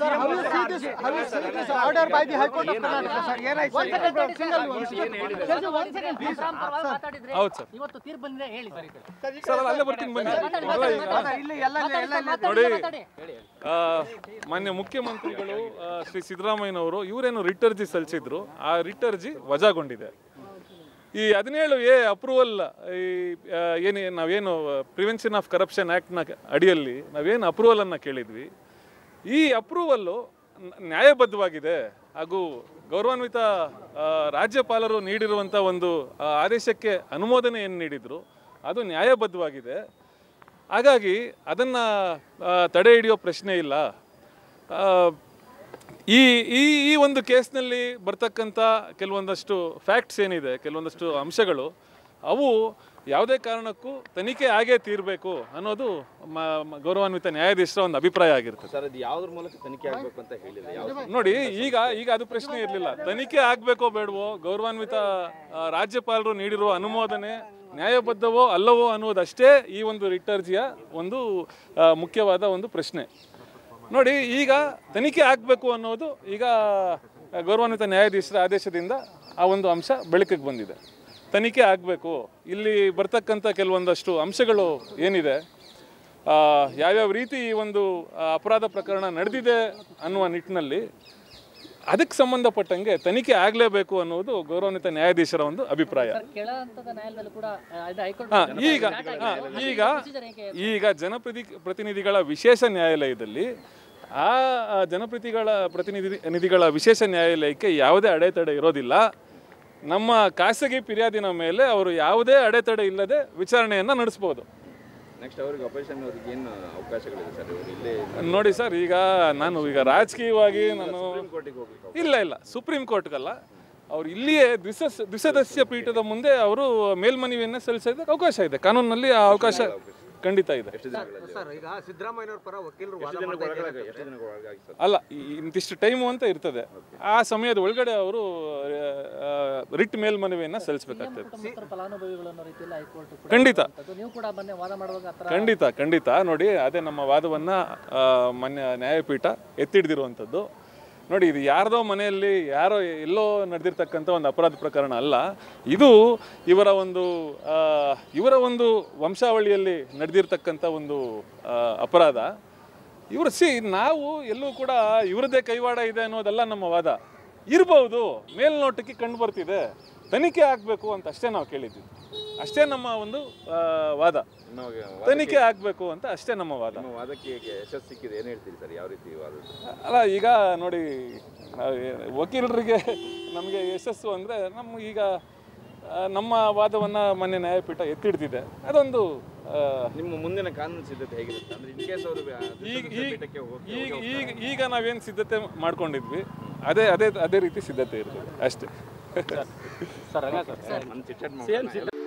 sir order by the high court of Karnataka sir ಏನಾಯ್ತು single second second ಒಂದು ಹೌದು sir ಇವತ್ತು ತೀರ್ಪು ಬಂದಿದೆ ಹೇಳಿ ಸರ್ ಸರ್ ಅಲ್ಲೇ ಬರ್ತೀನಿ ಬನ್ನಿ ನೋಡಿ ಮಾನ್ಯ ಮುಖ್ಯಮಂತ್ರಿಗಳು ಶ್ರೀ ಸಿದ್ದರಾಮಯ್ಯನವರು ಇವರೇನು ರಿಟರ್ಜಿ ಸಲ್ಲಿಸಿದ್ರು ಆ ರಿಟರ್ಜಿ ವಜಾಗೊಂಡಿದೆ ಈ ಹದಿನೇಳು ಎ ಅಪ್ರೂವಲ್ ಈ ಏನು ನಾವೇನು ಪ್ರಿವೆನ್ಷನ್ ಆಫ್ ಕರಪ್ಷನ್ ಆ್ಯಕ್ಟ್ನ ಅಡಿಯಲ್ಲಿ ನಾವೇನು ಅಪ್ರೂವಲನ್ನು ಕೇಳಿದ್ವಿ ಈ ಅಪ್ರೂವಲ್ಲು ನ್ಯಾಯಬದ್ಧವಾಗಿದೆ ಹಾಗೂ ಗೌರವಾನ್ವಿತ ರಾಜ್ಯಪಾಲರು ನೀಡಿರುವಂಥ ಒಂದು ಆದೇಶಕ್ಕೆ ಅನುಮೋದನೆ ಏನು ನೀಡಿದರು ಅದು ನ್ಯಾಯಬದ್ಧವಾಗಿದೆ ಹಾಗಾಗಿ ಅದನ್ನು ತಡೆ ಹಿಡಿಯೋ ಪ್ರಶ್ನೆ ಇಲ್ಲ ಈ ಈ ಈ ಒಂದು ಕೇಸ್ನಲ್ಲಿ ಬರ್ತಕ್ಕಂಥ ಕೆಲವೊಂದಷ್ಟು ಫ್ಯಾಕ್ಟ್ಸ್ ಏನಿದೆ ಕೆಲವೊಂದಷ್ಟು ಅಂಶಗಳು ಅವು ಯಾವುದೇ ಕಾರಣಕ್ಕೂ ತನಿಖೆ ಆಗೇ ತೀರಬೇಕು ಅನ್ನೋದು ಗೌರವಾನ್ವಿತ ನ್ಯಾಯಾಧೀಶರ ಒಂದು ಅಭಿಪ್ರಾಯ ಆಗಿರುತ್ತೆ ಸರ್ ಯಾವ್ದ್ರ ಮೂಲಕ ತನಿಖೆ ಆಗಬೇಕು ಅಂತ ಹೇಳಿಲ್ಲ ನೋಡಿ ಈಗ ಈಗ ಅದು ಪ್ರಶ್ನೆ ಇರಲಿಲ್ಲ ತನಿಖೆ ಆಗ್ಬೇಕೋ ಬೇಡವೋ ಗೌರವಾನ್ವಿತ ರಾಜ್ಯಪಾಲರು ನೀಡಿರುವ ಅನುಮೋದನೆ ನ್ಯಾಯಬದ್ಧವೋ ಅಲ್ಲವೋ ಅನ್ನೋದಷ್ಟೇ ಈ ಒಂದು ರಿಟರ್ಜಿಯ ಒಂದು ಮುಖ್ಯವಾದ ಒಂದು ಪ್ರಶ್ನೆ ನೋಡಿ ಈಗ ತನಿಖೆ ಆಗಬೇಕು ಅನ್ನೋದು ಈಗ ಗೌರವಾನ್ವಿತ ನ್ಯಾಯಾಧೀಶರ ಆದೇಶದಿಂದ ಆ ಒಂದು ಅಂಶ ಬೆಳಕಿಗೆ ಬಂದಿದೆ ತನಿಖೆ ಆಗಬೇಕು ಇಲ್ಲಿ ಬರ್ತಕ್ಕಂಥ ಕೆಲವೊಂದಷ್ಟು ಅಂಶಗಳು ಏನಿದೆ ಯಾವ್ಯಾವ ರೀತಿ ಈ ಒಂದು ಅಪರಾಧ ಪ್ರಕರಣ ನಡೆದಿದೆ ಅನ್ನುವ ನಿಟ್ಟಿನಲ್ಲಿ ಅದಕ್ಕೆ ಸಂಬಂಧಪಟ್ಟಂಗೆ ತನಿಖೆ ಆಗಲೇಬೇಕು ಅನ್ನೋದು ಗೌರವಾನ್ವಿತ ನ್ಯಾಯಾಧೀಶರ ಒಂದು ಅಭಿಪ್ರಾಯ ಈಗ ಈಗ ಈಗ ಜನಪ್ರತಿ ಪ್ರತಿನಿಧಿಗಳ ವಿಶೇಷ ನ್ಯಾಯಾಲಯದಲ್ಲಿ ಆ ಜನಪ್ರತಿಗಳ ಪ್ರತಿನಿಧಿ ನಿಧಿಗಳ ವಿಶೇಷ ನ್ಯಾಯಾಲಯಕ್ಕೆ ಯಾವುದೇ ಅಡೆತಡೆ ಇರೋದಿಲ್ಲ ನಮ್ಮ ಖಾಸಗಿ ಫಿರ್ಯಾದಿನ ಮೇಲೆ ಅವರು ಯಾವುದೇ ಅಡೆತಡೆ ಇಲ್ಲದೆ ವಿಚಾರಣೆಯನ್ನು ನಡೆಸ್ಬೋದು ನೆಕ್ಸ್ಟ್ ಅವರಿಗೆ ಅವ್ರಿಗೆ ಏನು ಸರ್ ಇಲ್ಲಿ ನೋಡಿ ಸರ್ ಈಗ ನಾನು ಈಗ ರಾಜಕೀಯವಾಗಿ ನಾನು ಇಲ್ಲ ಇಲ್ಲ ಸುಪ್ರೀಂ ಕೋರ್ಟ್ಗಲ್ಲ ಅವ್ರು ಇಲ್ಲಿಯೇ ದ್ವಿಸ ದ್ವಿಸದಸ್ಯ ಪೀಠದ ಮುಂದೆ ಅವರು ಮೇಲ್ಮನವಿಯನ್ನು ಸಲ್ಲಿಸೋದಕ್ಕೆ ಅವಕಾಶ ಇದೆ ಕಾನೂನಿನಲ್ಲಿ ಆ ಅವಕಾಶ ಖಂಡಿತ ಇದೆ ಅಲ್ಲ ಇಂತಿಷ್ಟು ಟೈಮು ಅಂತ ಇರ್ತದೆ ಆ ಸಮಯದ ಒಳಗಡೆ ಅವರು ರಿಟ್ ಮೇಲ್ಮನವಿಯನ್ನ ಸಲ್ಲಿಸಬೇಕಾಗ್ತದೆ ಖಂಡಿತ ಖಂಡಿತ ಖಂಡಿತ ನೋಡಿ ಅದೇ ನಮ್ಮ ವಾದವನ್ನ ಮಾನ್ಯ ನ್ಯಾಯಪೀಠ ಎತ್ತಿಡ್ದಿರುವಂಥದ್ದು ನೋಡಿ ಇದು ಯಾರದೋ ಮನೆಯಲ್ಲಿ ಯಾರೋ ಎಲ್ಲೋ ನಡೆದಿರ್ತಕ್ಕಂಥ ಒಂದು ಅಪರಾಧ ಪ್ರಕರಣ ಅಲ್ಲ ಇದು ಇವರ ಒಂದು ಇವರ ಒಂದು ವಂಶಾವಳಿಯಲ್ಲಿ ನಡೆದಿರ್ತಕ್ಕಂಥ ಒಂದು ಅಪರಾಧ ಇವರು ಸಿ ನಾವು ಎಲ್ಲೂ ಕೂಡ ಇವರದೇ ಕೈವಾಡ ಇದೆ ಅನ್ನೋದೆಲ್ಲ ನಮ್ಮ ವಾದ ಇರಬಹುದು ಮೇಲ್ನೋಟಕ್ಕೆ ಕಂಡು ಬರ್ತಿದೆ ತನಿಖೆ ಆಗಬೇಕು ಅಂತ ಅಷ್ಟೇ ನಾವು ಕೇಳಿದ್ದೀವಿ ಅಷ್ಟೇ ನಮ್ಮ ಒಂದು ವಾದ ತನಿಖೆ ಆಗಬೇಕು ಅಂತ ಅಷ್ಟೇ ನಮ್ಮ ವಾದ ವಾದಕ್ಕೆ ಯಶಸ್ಸು ಸಿಕ್ಕಿದೆ ಏನು ಹೇಳ್ತೀರಿ ಸರ್ ಯಾವ ರೀತಿ ವಾದ ಅಲ್ಲ ಈಗ ನೋಡಿ ವಕೀಲರಿಗೆ ನಮಗೆ ಯಶಸ್ಸು ಅಂದರೆ ನಮ್ಗೆ ಈಗ ನಮ್ಮ ವಾದವನ್ನು ಮೊನ್ನೆ ನ್ಯಾಯಪೀಠ ಎತ್ತಿಡ್ತಿದೆ ಅದೊಂದು ನಿಮ್ಮ ಮುಂದಿನ ಕಾನೂನು ಸಿದ್ಧತೆ ಹೇಗಿರುತ್ತೆ ಈಗ ಕೇಸ್ ಅವರು ಈಗ ಈಗ ಈಗ ನಾವೇನು ಸಿದ್ಧತೆ ಮಾಡ್ಕೊಂಡಿದ್ವಿ ಅದೇ ಅದೇ ಅದೇ ರೀತಿ ಸಿದ್ಧತೆ ಇರ್ತದೆ ಅಷ್ಟೇ ಸರ್